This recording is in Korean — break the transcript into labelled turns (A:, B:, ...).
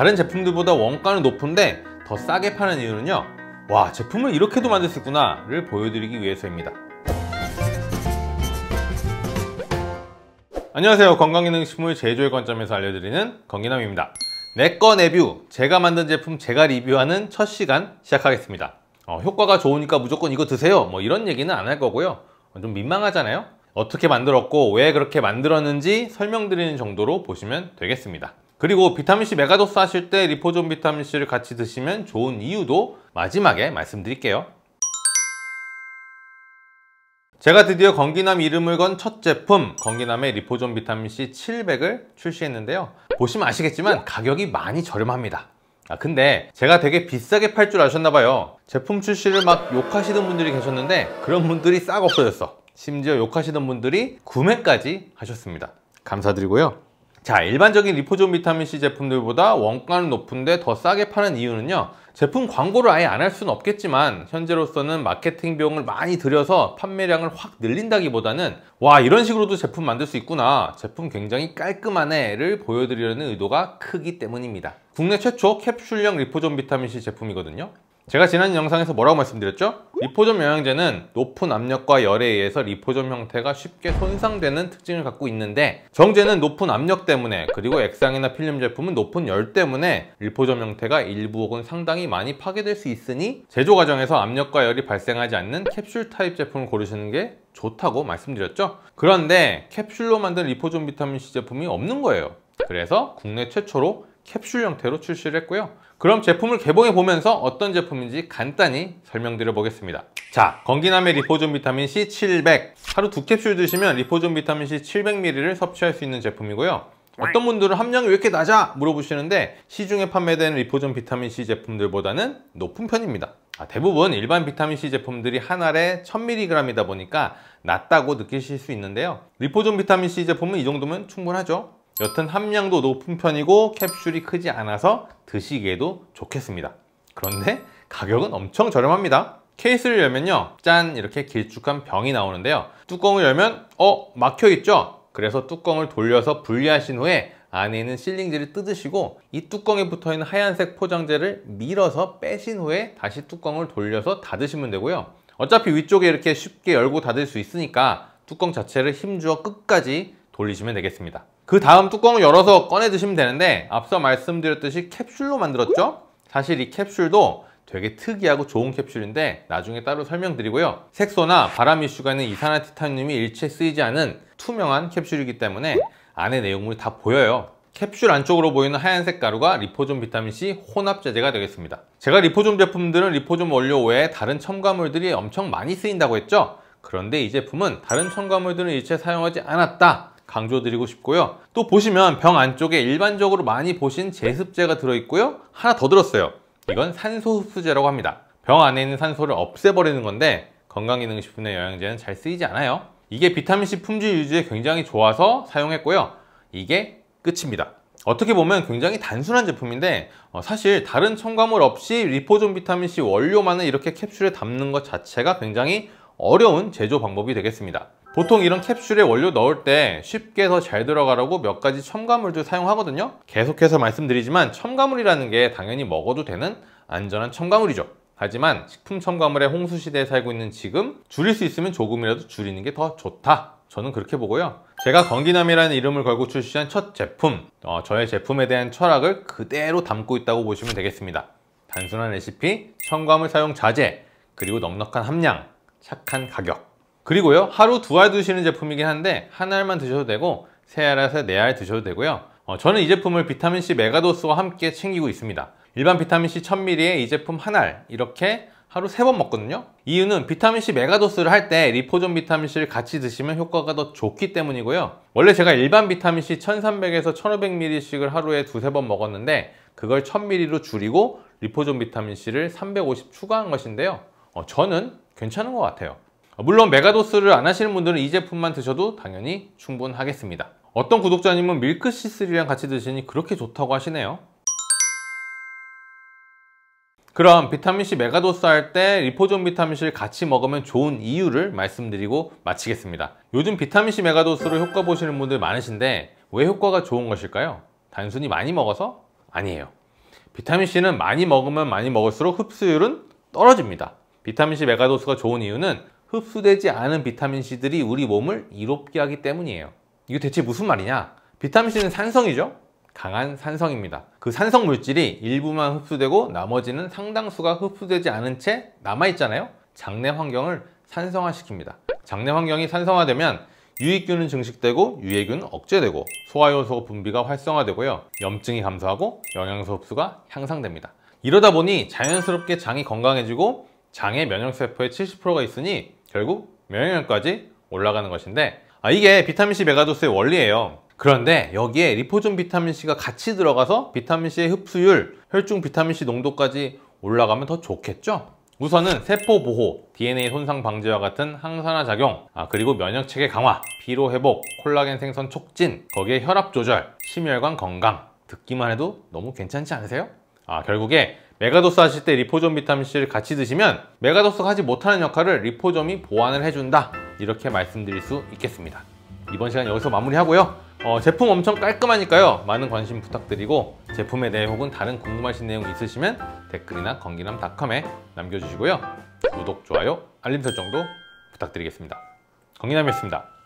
A: 다른 제품들보다 원가는 높은데 더 싸게 파는 이유는요 와 제품을 이렇게도 만들 수 있구나 를 보여드리기 위해서입니다 안녕하세요 건강기능식품을 제조의 관점에서 알려드리는 건기남입니다 내꺼 내뷰 제가 만든 제품 제가 리뷰하는 첫 시간 시작하겠습니다 어, 효과가 좋으니까 무조건 이거 드세요 뭐 이런 얘기는 안 할 거고요 좀 민망하잖아요 어떻게 만들었고 왜 그렇게 만들었는지 설명드리는 정도로 보시면 되겠습니다 그리고 비타민C 메가도스 하실 때 리포존 비타민C를 같이 드시면 좋은 이유도 마지막에 말씀드릴게요. 제가 드디어 건기남 이름을 건 첫 제품 건기남의 리포존 비타민C 700을 출시했는데요. 보시면 아시겠지만 가격이 많이 저렴합니다. 아 근데 제가 되게 비싸게 팔 줄 아셨나봐요. 제품 출시를 막욕하시는 분들이 계셨는데 그런 분들이 싹 없어졌어. 심지어 욕하시는 분들이 구매까지 하셨습니다. 감사드리고요. 자 일반적인 리포존 비타민C 제품들보다 원가는 높은데 더 싸게 파는 이유는요 제품 광고를 아예 안 할 수는 없겠지만 현재로서는 마케팅 비용을 많이 들여서 판매량을 확 늘린다기보다는 와 이런 식으로도 제품 만들 수 있구나 제품 굉장히 깔끔하네를 보여드리려는 의도가 크기 때문입니다 국내 최초 캡슐형 리포존 비타민C 제품이거든요 제가 지난 영상에서 뭐라고 말씀드렸죠? 리포점 영양제는 높은 압력과 열에 의해서 리포점 형태가 쉽게 손상되는 특징을 갖고 있는데 정제는 높은 압력 때문에 그리고 액상이나 필름 제품은 높은 열 때문에 리포점 형태가 일부 혹은 상당히 많이 파괴될 수 있으니 제조 과정에서 압력과 열이 발생하지 않는 캡슐 타입 제품을 고르시는 게 좋다고 말씀드렸죠? 그런데 캡슐로 만든 리포존 비타민C 제품이 없는 거예요 그래서 국내 최초로 캡슐 형태로 출시를 했고요 그럼 제품을 개봉해 보면서 어떤 제품인지 간단히 설명드려 보겠습니다 자, 건기남의 리포존 비타민 C 700 하루 두 캡슐 드시면 리포존 비타민 C 700ml를 섭취할 수 있는 제품이고요 어떤 분들은 함량이 왜 이렇게 낮아? 물어보시는데 시중에 판매된 리포존 비타민C 제품들보다는 높은 편입니다 아, 대부분 일반 비타민C 제품들이 한 알에 1000mg이다 보니까 낮다고 느끼실 수 있는데요 리포존 비타민C 제품은 이 정도면 충분하죠 여튼 함량도 높은 편이고 캡슐이 크지 않아서 드시기에도 좋겠습니다. 그런데 가격은 엄청 저렴합니다. 케이스를 열면요 짠 이렇게 길쭉한 병이 나오는데요 뚜껑을 열면 어? 막혀있죠? 그래서 뚜껑을 돌려서 분리하신 후에 안에 있는 실링지를 뜯으시고 이 뚜껑에 붙어있는 하얀색 포장재를 밀어서 빼신 후에 다시 뚜껑을 돌려서 닫으시면 되고요 어차피 위쪽에 이렇게 쉽게 열고 닫을 수 있으니까 뚜껑 자체를 힘주어 끝까지 돌리시면 되겠습니다 그 다음 뚜껑을 열어서 꺼내 드시면 되는데 앞서 말씀드렸듯이 캡슐로 만들었죠? 사실 이 캡슐도 되게 특이하고 좋은 캡슐인데 나중에 따로 설명드리고요 색소나 바람 이슈가는 있이산화티탄늄이 일체 쓰이지 않은 투명한 캡슐이기 때문에 안에 내용물이 다 보여요 캡슐 안쪽으로 보이는 하얀색 가루가 리포존 비타민C 혼합제제가 되겠습니다 제가 리포존 제품들은 리포존 원료 외에 다른 첨가물들이 엄청 많이 쓰인다고 했죠 그런데 이 제품은 다른 첨가물들은 일체 사용하지 않았다 강조드리고 싶고요. 또 보시면 병 안쪽에 일반적으로 많이 보신 제습제가 들어있고요. 하나 더 들었어요. 이건 산소 흡수제라고 합니다. 병 안에 있는 산소를 없애버리는 건데 건강기능식품의 영양제는 잘 쓰이지 않아요. 이게 비타민C 품질 유지에 굉장히 좋아서 사용했고요. 이게 끝입니다. 어떻게 보면 굉장히 단순한 제품인데 어, 사실 다른 첨가물 없이 리포존 비타민C 원료만을 이렇게 캡슐에 담는 것 자체가 굉장히 어려운 제조 방법이 되겠습니다. 보통 이런 캡슐에 원료 넣을 때 쉽게 더 잘 들어가라고 몇 가지 첨가물도 사용하거든요 계속해서 말씀드리지만 첨가물이라는 게 당연히 먹어도 되는 안전한 첨가물이죠 하지만 식품 첨가물의 홍수 시대에 살고 있는 지금 줄일 수 있으면 조금이라도 줄이는 게 더 좋다 저는 그렇게 보고요 제가 건기남이라는 이름을 걸고 출시한 첫 제품 어, 저의 제품에 대한 철학을 그대로 담고 있다고 보시면 되겠습니다 단순한 레시피, 첨가물 사용 자제, 그리고 넉넉한 함량, 착한 가격 그리고요 하루 두 알 드시는 제품이긴 한데 한 알만 드셔도 되고 세 알에서 네 알 드셔도 되고요 어, 저는 이 제품을 비타민C 메가도스와 함께 챙기고 있습니다 일반 비타민C 1000ml에 이 제품 한 알 이렇게 하루 세 번 먹거든요 이유는 비타민C 메가도스를 할 때 리포존 비타민C를 같이 드시면 효과가 더 좋기 때문이고요 원래 제가 일반 비타민C 1300에서 1500ml씩을 하루에 두세 번 먹었는데 그걸 1000ml로 줄이고 리포존 비타민C를 350 추가한 것인데요 어, 저는 괜찮은 것 같아요 아, 물론 메가도스를 안 하시는 분들은 이 제품만 드셔도 당연히 충분하겠습니다. 어떤 구독자님은 밀크시스리랑 같이 드시니 그렇게 좋다고 하시네요. 그럼 비타민C 메가도스 할 때 리포존 비타민C를 같이 먹으면 좋은 이유를 말씀드리고 마치겠습니다. 요즘 비타민C 메가도스로 효과 보시는 분들 많으신데 왜 효과가 좋은 것일까요? 단순히 많이 먹어서? 아니에요. 비타민C는 많이 먹으면 많이 먹을수록 흡수율은 떨어집니다. 비타민C 메가도스가 좋은 이유는 흡수되지 않은 비타민C들이 우리 몸을 이롭게 하기 때문이에요. 이게 대체 무슨 말이냐? 비타민C는 산성이죠? 강한 산성입니다. 그 산성 물질이 일부만 흡수되고 나머지는 상당수가 흡수되지 않은 채 남아있잖아요? 장내 환경을 산성화시킵니다. 장내 환경이 산성화되면 유익균은 증식되고 유해균은 억제되고 소화효소 분비가 활성화되고요. 염증이 감소하고 영양소 흡수가 향상됩니다. 이러다 보니 자연스럽게 장이 건강해지고 장의 면역세포의 70%가 있으니 결국 면역력까지 올라가는 것인데 아, 이게 비타민C 메가도스의 원리예요 그런데 여기에 리포존 비타민C가 같이 들어가서 비타민C의 흡수율, 혈중 비타민C 농도까지 올라가면 더 좋겠죠? 우선은 세포 보호, DNA 손상 방지와 같은 항산화 작용, 아, 그리고 면역 체계 강화, 피로 회복, 콜라겐 생성 촉진, 거기에 혈압 조절, 심혈관 건강 듣기만 해도 너무 괜찮지 않으세요? 아, 결국에 메가도스 하실 때 리포점 비타민C를 같이 드시면 메가도스가 하지 못하는 역할을 리포점이 보완을 해준다 이렇게 말씀드릴 수 있겠습니다 이번 시간 여기서 마무리하고요 어, 제품 엄청 깔끔하니까요 많은 관심 부탁드리고 제품에 대해 혹은 다른 궁금하신 내용 있으시면 댓글이나 건기남닷컴에 남겨주시고요 구독, 좋아요, 알림 설정도 부탁드리겠습니다 건기남이었습니다